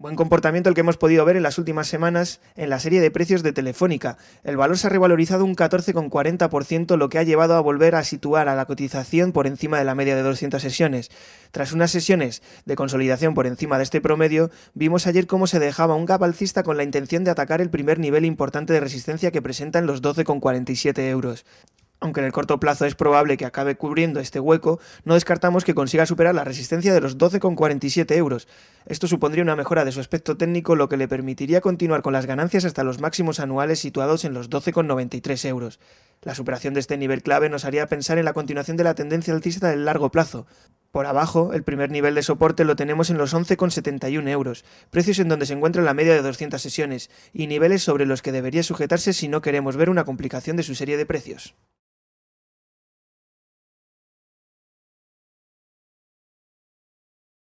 Buen comportamiento el que hemos podido ver en las últimas semanas en la serie de precios de Telefónica. El valor se ha revalorizado un 14,40%, lo que ha llevado a volver a situar a la cotización por encima de la media de 200 sesiones. Tras unas sesiones de consolidación por encima de este promedio, vimos ayer cómo se dejaba un gap alcista con la intención de atacar el primer nivel importante de resistencia que presentan los 12,47 euros. Aunque en el corto plazo es probable que acabe cubriendo este hueco, no descartamos que consiga superar la resistencia de los 12,47 euros. Esto supondría una mejora de su aspecto técnico, lo que le permitiría continuar con las ganancias hasta los máximos anuales situados en los 12,93 euros. La superación de este nivel clave nos haría pensar en la continuación de la tendencia alcista del largo plazo. Por abajo, el primer nivel de soporte lo tenemos en los 11,71 euros, precios en donde se encuentra la media de 200 sesiones, y niveles sobre los que debería sujetarse si no queremos ver una complicación de su serie de precios.